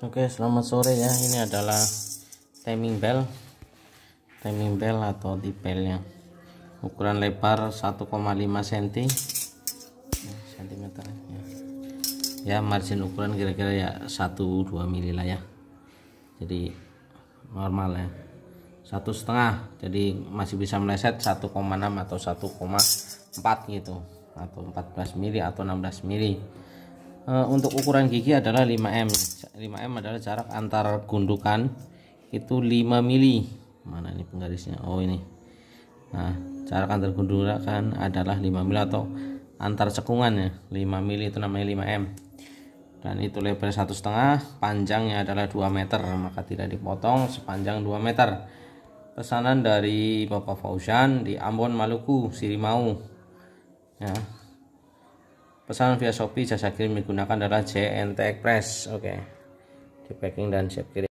Oke selamat sore ya ini adalah timing bell timing bell atau tipelnya ukuran lebar 1,5 cm cm ya. ya margin ukuran kira-kira ya 1-2 mili lah ya jadi normal ya satu setengah jadi masih bisa meleset 1,6 atau 1,4 gitu atau 14 mili atau 16 mili Eh, untuk ukuran gigi adalah 5M 5M adalah jarak antar gundukan itu 5 mili mana ini penggarisnya oh ini nah jarak antar gundukan adalah 5 mili atau antar cekungan ya 5 mili itu namanya 5M dan itu lebar satu setengah panjangnya adalah 2 meter maka tidak dipotong sepanjang 2 meter pesanan dari Bapak Fauzan di Ambon Maluku Sirimau ya pesanan via Shopee jasa kirim menggunakan adalah JNT Express oke okay. di packing dan siap kirim